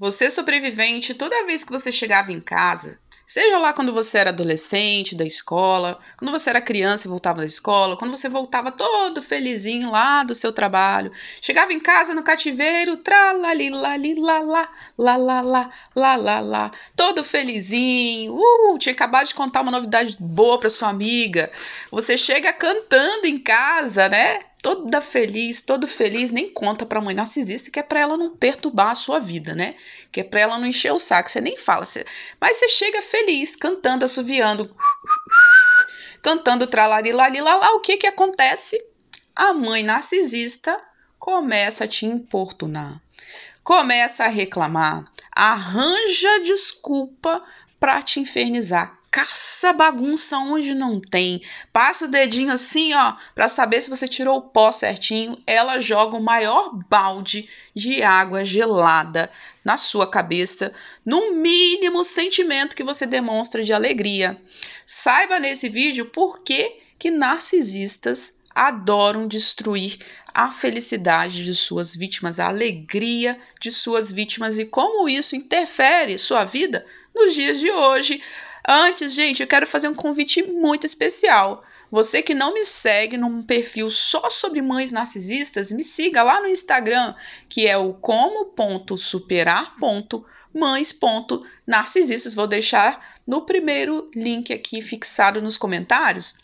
Você sobrevivente, toda vez que você chegava em casa, seja lá quando você era adolescente, da escola, quando você era criança e voltava da escola, quando você voltava todo felizinho lá do seu trabalho, chegava em casa no cativeiro, la lá, lá, lá, lá, lá, lá, todo felizinho, uh, tinha acabado de contar uma novidade boa para sua amiga. Você chega cantando em casa, né? toda feliz, todo feliz, nem conta pra mãe narcisista que é pra ela não perturbar a sua vida, né? Que é pra ela não encher o saco, você nem fala. Mas você chega feliz, cantando, assoviando, cantando tralarilarilá, o que que acontece? A mãe narcisista começa a te importunar, começa a reclamar, arranja desculpa para te infernizar caça bagunça onde não tem. Passa o dedinho assim, ó, para saber se você tirou o pó certinho. Ela joga o maior balde de água gelada na sua cabeça, no mínimo sentimento que você demonstra de alegria. Saiba nesse vídeo por que que narcisistas adoram destruir a felicidade de suas vítimas, a alegria de suas vítimas e como isso interfere sua vida nos dias de hoje. Antes, gente, eu quero fazer um convite muito especial. Você que não me segue num perfil só sobre mães narcisistas, me siga lá no Instagram, que é o como.superar.mães.narcisistas. Vou deixar no primeiro link aqui fixado nos comentários.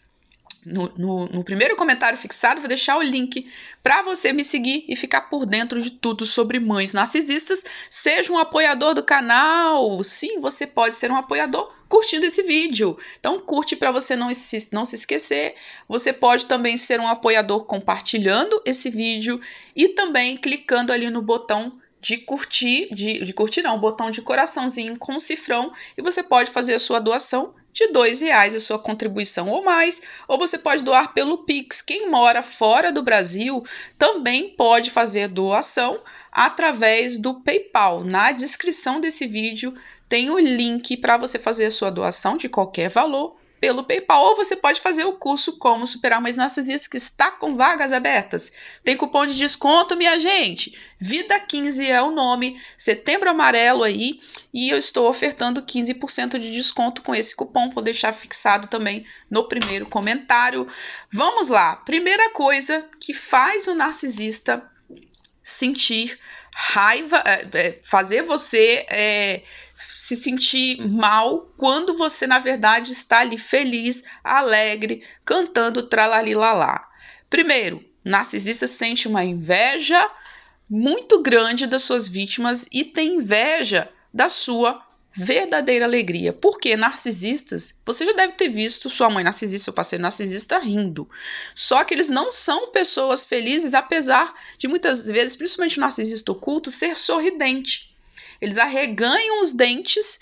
No, no, no, primeiro comentário fixado, vou deixar o link para você me seguir e ficar por dentro de tudo sobre mães narcisistas. Seja um apoiador do canal. Sim, você pode ser um apoiador curtindo esse vídeo. Então curte para você não se, não se esquecer. Você pode também ser um apoiador compartilhando esse vídeo e também clicando ali no botão de curtir, de, de curtir não, botão de coraçãozinho com cifrão e você pode fazer a sua doação de dois reais a sua contribuição ou mais, ou você pode doar pelo Pix. Quem mora fora do Brasil também pode fazer doação através do PayPal. Na descrição desse vídeo tem o link para você fazer a sua doação de qualquer valor pelo PayPal ou você pode fazer o curso Como Superar Mas Narcisistas que está com vagas abertas. Tem cupom de desconto, minha gente. Vida 15 é o nome, setembro amarelo aí, e eu estou ofertando 15% de desconto com esse cupom. Vou deixar fixado também no primeiro comentário. Vamos lá. Primeira coisa que faz o narcisista sentir raiva, é, fazer você é, se sentir mal quando você, na verdade, está ali feliz, alegre, cantando tralalilalá. Primeiro, narcisista sente uma inveja muito grande das suas vítimas e tem inveja da sua verdadeira alegria. Porque narcisistas, você já deve ter visto sua mãe narcisista, seu parceiro narcisista rindo. Só que eles não são pessoas felizes, apesar de muitas vezes, principalmente o narcisista oculto, ser sorridente. Eles arreganham os dentes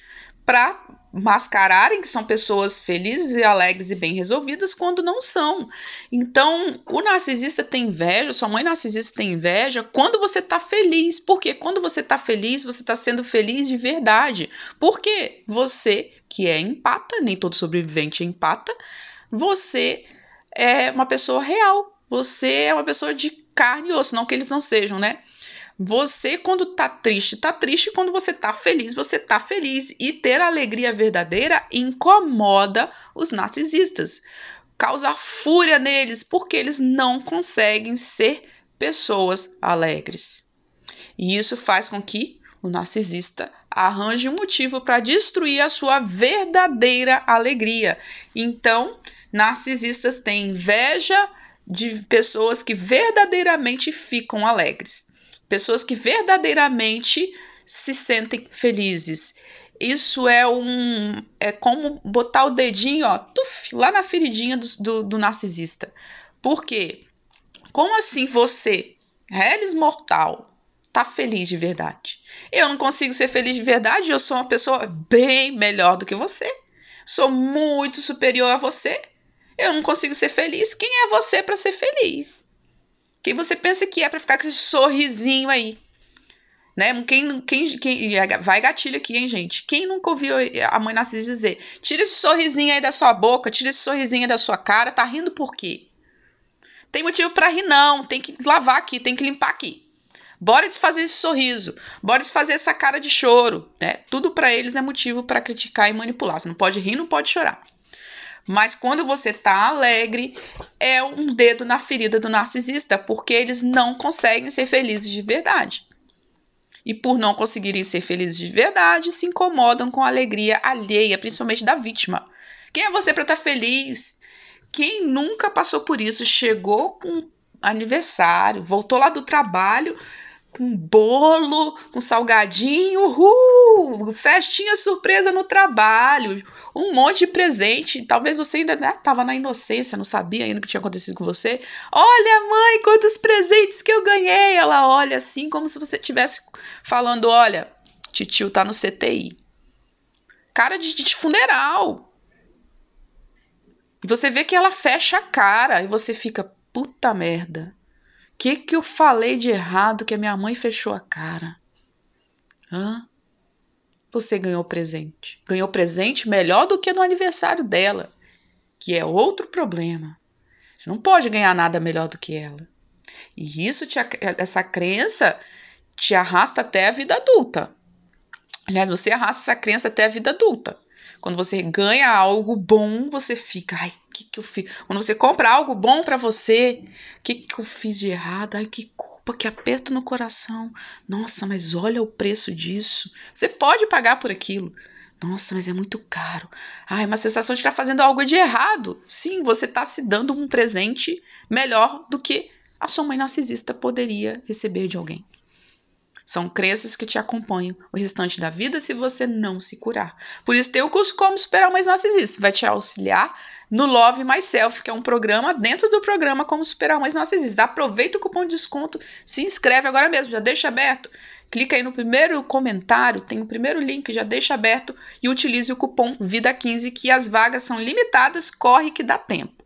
para mascararem que são pessoas felizes e alegres e bem resolvidas quando não são. Então, o narcisista tem inveja, sua mãe narcisista tem inveja quando você tá feliz, porque quando você tá feliz, você tá sendo feliz de verdade. Porque você que é empata, nem todo sobrevivente é empata, você é uma pessoa real, você é uma pessoa de carne e osso, não que eles não sejam, né? Você, quando tá triste, tá triste. Quando você tá feliz, você tá feliz. E ter alegria verdadeira incomoda os narcisistas, causa fúria neles, porque eles não conseguem ser pessoas alegres. E isso faz com que o narcisista arranje um motivo para destruir a sua verdadeira alegria. Então, narcisistas têm inveja de pessoas que verdadeiramente ficam alegres pessoas que verdadeiramente se sentem felizes. Isso é um. É como botar o dedinho, ó, tuf, lá na feridinha do, do, do narcisista. Por quê? Como assim você, reles mortal, tá feliz de verdade? Eu não consigo ser feliz de verdade, eu sou uma pessoa bem melhor do que você. Sou muito superior a você. Eu não consigo ser feliz. Quem é você para ser feliz? Quem você pensa que é para ficar com esse sorrisinho aí? Né? Quem, quem, quem, vai gatilho aqui, hein, gente? Quem nunca ouviu a mãe Narcisa dizer: tira esse sorrisinho aí da sua boca, tira esse sorrisinho aí da sua cara, tá rindo por quê? Tem motivo para rir, não. Tem que lavar aqui, tem que limpar aqui. Bora desfazer esse sorriso, bora desfazer essa cara de choro, né? Tudo para eles é motivo para criticar e manipular. Você não pode rir, não pode chorar. Mas quando você tá alegre, é um dedo na ferida do narcisista, porque eles não conseguem ser felizes de verdade. E por não conseguirem ser felizes de verdade, se incomodam com a alegria alheia, principalmente da vítima. Quem é você para estar tá feliz? Quem nunca passou por isso, chegou com aniversário, voltou lá do trabalho com bolo, com salgadinho, uhul! Uh, festinha surpresa no trabalho, um monte de presente. Talvez você ainda estava né, na inocência, não sabia ainda o que tinha acontecido com você. Olha, mãe, quantos presentes que eu ganhei! Ela olha assim, como se você estivesse falando: Olha, titio tá no CTI. Cara de, de funeral. E você vê que ela fecha a cara e você fica: Puta merda. O que, que eu falei de errado que a minha mãe fechou a cara? Hã? você ganhou presente. Ganhou presente melhor do que no aniversário dela, que é outro problema. Você não pode ganhar nada melhor do que ela. E isso te, essa crença te arrasta até a vida adulta. Aliás, você arrasta essa crença até a vida adulta. Quando você ganha algo bom, você fica, ai, o que, que eu fiz? Quando você compra algo bom para você, o que, que eu fiz de errado? Ai, que culpa, que aperto no coração. Nossa, mas olha o preço disso. Você pode pagar por aquilo. Nossa, mas é muito caro. Ai, é uma sensação de estar tá fazendo algo de errado. Sim, você está se dando um presente melhor do que a sua mãe narcisista poderia receber de alguém. São crenças que te acompanham o restante da vida se você não se curar. Por isso tem o curso Como Superar Mais Narcisista. Vai te auxiliar no Love Myself, que é um programa dentro do programa Como Superar Mais Narcisista. Aproveita o cupom de desconto, se inscreve agora mesmo, já deixa aberto. Clica aí no primeiro comentário, tem o primeiro link, já deixa aberto e utilize o cupom VIDA15, que as vagas são limitadas, corre que dá tempo.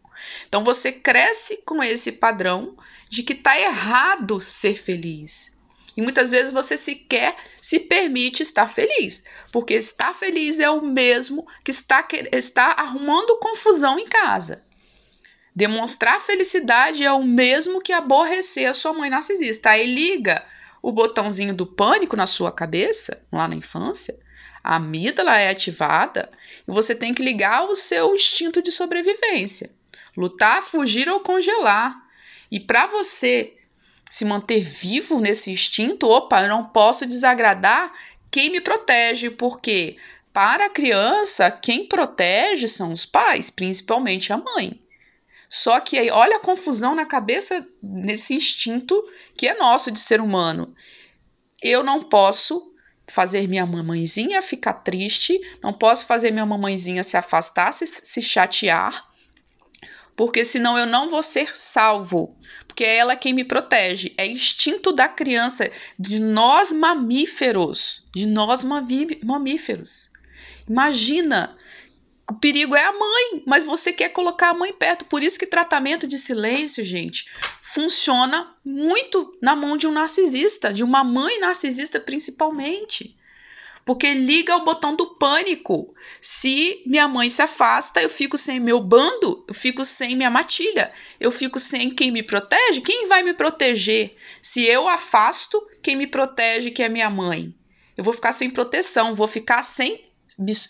Então você cresce com esse padrão de que tá errado ser feliz. E muitas vezes você sequer se permite estar feliz, porque estar feliz é o mesmo que está, está arrumando confusão em casa. Demonstrar felicidade é o mesmo que aborrecer a sua mãe narcisista. Aí liga o botãozinho do pânico na sua cabeça, lá na infância, a amígdala é ativada e você tem que ligar o seu instinto de sobrevivência, lutar, fugir ou congelar. E para você se manter vivo nesse instinto, opa, eu não posso desagradar quem me protege, porque para a criança, quem protege são os pais, principalmente a mãe. Só que aí, olha a confusão na cabeça nesse instinto que é nosso de ser humano. Eu não posso fazer minha mamãezinha ficar triste, não posso fazer minha mamãezinha se afastar, se, se chatear, porque senão eu não vou ser salvo, porque é ela quem me protege. É instinto da criança, de nós mamíferos, de nós mamíferos. Imagina, o perigo é a mãe, mas você quer colocar a mãe perto. Por isso que tratamento de silêncio, gente, funciona muito na mão de um narcisista, de uma mãe narcisista principalmente porque liga o botão do pânico. Se minha mãe se afasta, eu fico sem meu bando, eu fico sem minha matilha, eu fico sem quem me protege. Quem vai me proteger? Se eu afasto, quem me protege que é minha mãe? Eu vou ficar sem proteção, vou ficar sem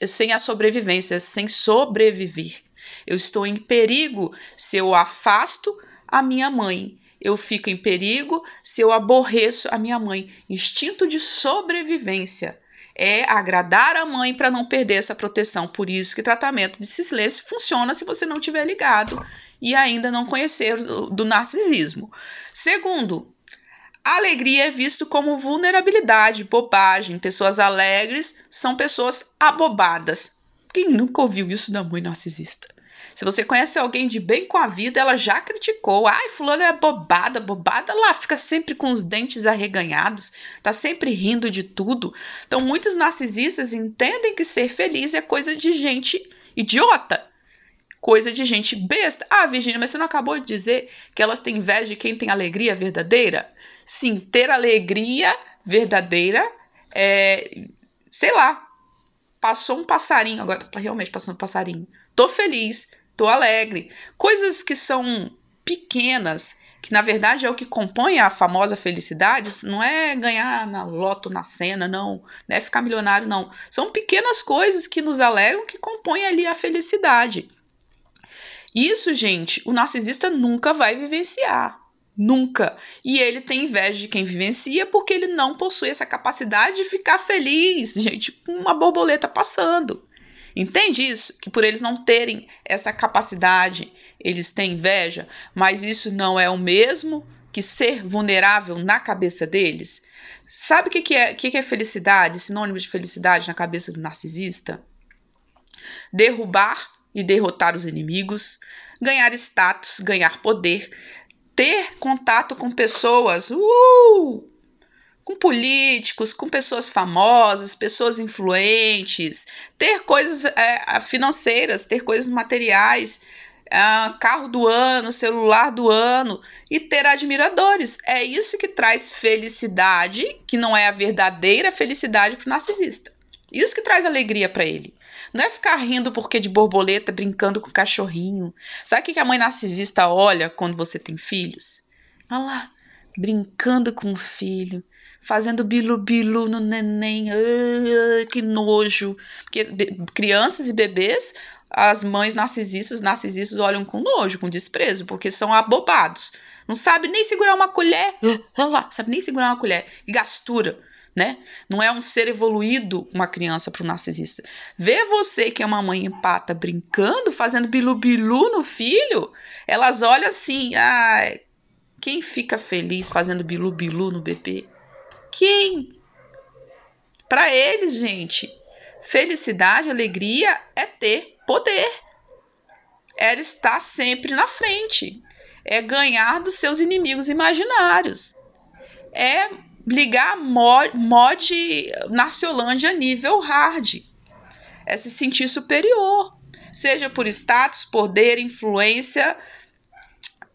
sem a sobrevivência, sem sobreviver. Eu estou em perigo se eu afasto a minha mãe. Eu fico em perigo se eu aborreço a minha mãe. Instinto de sobrevivência é agradar a mãe para não perder essa proteção. Por isso que tratamento de silêncio funciona se você não tiver ligado e ainda não conhecer do narcisismo. Segundo, a alegria é visto como vulnerabilidade, bobagem. Pessoas alegres são pessoas abobadas. Quem nunca ouviu isso da mãe narcisista? Se você conhece alguém de bem com a vida, ela já criticou. Ai, fulano é bobada, bobada lá, fica sempre com os dentes arreganhados, tá sempre rindo de tudo. Então, muitos narcisistas entendem que ser feliz é coisa de gente idiota coisa de gente besta. Ah, Virginia, mas você não acabou de dizer que elas têm inveja de quem tem alegria verdadeira? Sim, ter alegria verdadeira é. Sei lá. Passou um passarinho, agora realmente passando um passarinho. Tô feliz tô alegre. Coisas que são pequenas, que na verdade é o que compõe a famosa felicidade, não é ganhar na loto, na cena, não, não é ficar milionário, não. São pequenas coisas que nos alegram que compõem ali a felicidade. Isso, gente, o narcisista nunca vai vivenciar. Nunca. E ele tem inveja de quem vivencia porque ele não possui essa capacidade de ficar feliz, gente, com uma borboleta passando. Entende isso? Que por eles não terem essa capacidade, eles têm inveja, mas isso não é o mesmo que ser vulnerável na cabeça deles? Sabe o que, que, é, que, que é felicidade, sinônimo de felicidade na cabeça do narcisista? Derrubar e derrotar os inimigos, ganhar status, ganhar poder, ter contato com pessoas uh, com políticos, com pessoas famosas, pessoas influentes, ter coisas é, financeiras, ter coisas materiais, é, carro do ano, celular do ano e ter admiradores. É isso que traz felicidade, que não é a verdadeira felicidade para o narcisista. Isso que traz alegria para ele. Não é ficar rindo porque de borboleta, brincando com cachorrinho. Sabe o que a mãe narcisista olha quando você tem filhos? Olha lá, brincando com o filho, fazendo bilu-bilu no neném. que nojo. Porque crianças e bebês, as mães narcisistas, narcisistas olham com nojo, com desprezo, porque são abobados. Não sabe nem segurar uma colher. Ah, olha lá, sabe nem segurar uma colher. E gastura. Né? Não é um ser evoluído uma criança para o narcisista. Ver você que é uma mãe empata brincando, fazendo bilu-bilu no filho, elas olham assim, ai, ah, quem fica feliz fazendo bilu-bilu no bebê? Quem? Para eles, gente, felicidade, alegria é ter poder. Era é estar sempre na frente. É ganhar dos seus inimigos imaginários. É ligar mod, mod Narciolândia nível hard. É se sentir superior. Seja por status, poder, influência,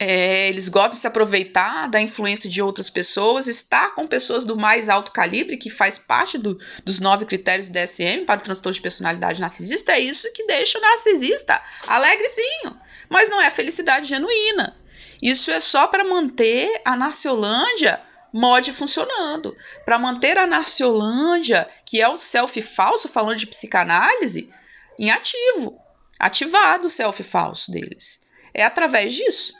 é, eles gostam de se aproveitar da influência de outras pessoas, estar com pessoas do mais alto calibre, que faz parte do, dos nove critérios do DSM para o transtorno de personalidade narcisista, é isso que deixa o narcisista alegrezinho, mas não é felicidade genuína. Isso é só para manter a Narciolândia mod funcionando. Para manter a Narciolândia, que é o self falso, falando de psicanálise, em ativo. Ativado o self falso deles. É através disso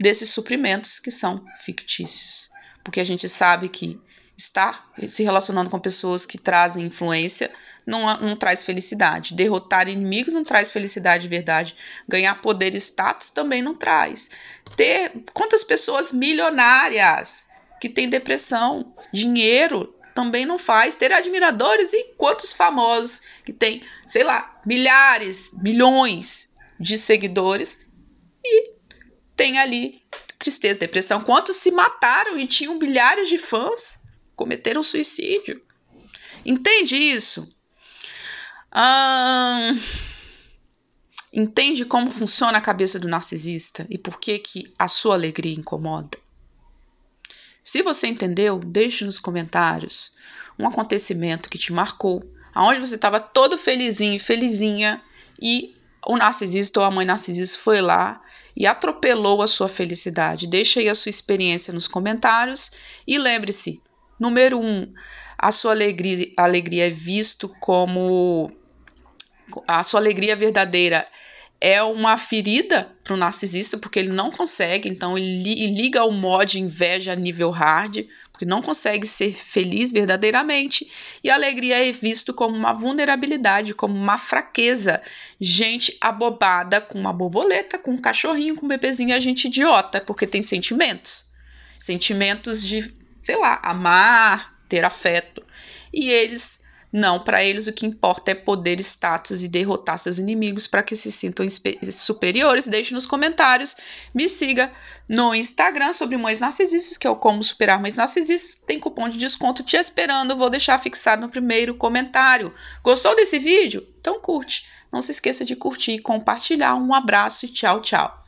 desses suprimentos que são fictícios. Porque a gente sabe que estar se relacionando com pessoas que trazem influência não, não traz felicidade. Derrotar inimigos não traz felicidade de verdade. Ganhar poder e status também não traz. Ter quantas pessoas milionárias que têm depressão, dinheiro também não faz. Ter admiradores e quantos famosos que têm, sei lá, milhares, milhões de seguidores e tem ali tristeza, depressão. Quantos se mataram e tinham bilhares de fãs? Cometeram suicídio. Entende isso? entende como funciona a cabeça do narcisista e por que, que a sua alegria incomoda? Se você entendeu, deixe nos comentários um acontecimento que te marcou, aonde você estava todo felizinho, felizinha, e o narcisista ou a mãe narcisista foi lá e atropelou a sua felicidade? Deixe aí a sua experiência nos comentários e lembre-se, número um, a sua alegria, alegria é visto como a sua alegria verdadeira é uma ferida para o narcisista porque ele não consegue, então ele liga o mod inveja a nível hard, que não consegue ser feliz verdadeiramente, e a alegria é visto como uma vulnerabilidade, como uma fraqueza. Gente abobada com uma borboleta, com um cachorrinho, com um bebezinho, a é gente idiota, porque tem sentimentos. Sentimentos de, sei lá, amar, ter afeto. E eles não, para eles o que importa é poder, status e derrotar seus inimigos para que se sintam superiores. Deixe nos comentários. Me siga no Instagram sobre Mães Narcisistas, que é o Como Superar Mães Narcisistas. Tem cupom de desconto te esperando. Vou deixar fixado no primeiro comentário. Gostou desse vídeo? Então curte. Não se esqueça de curtir e compartilhar. Um abraço e tchau, tchau.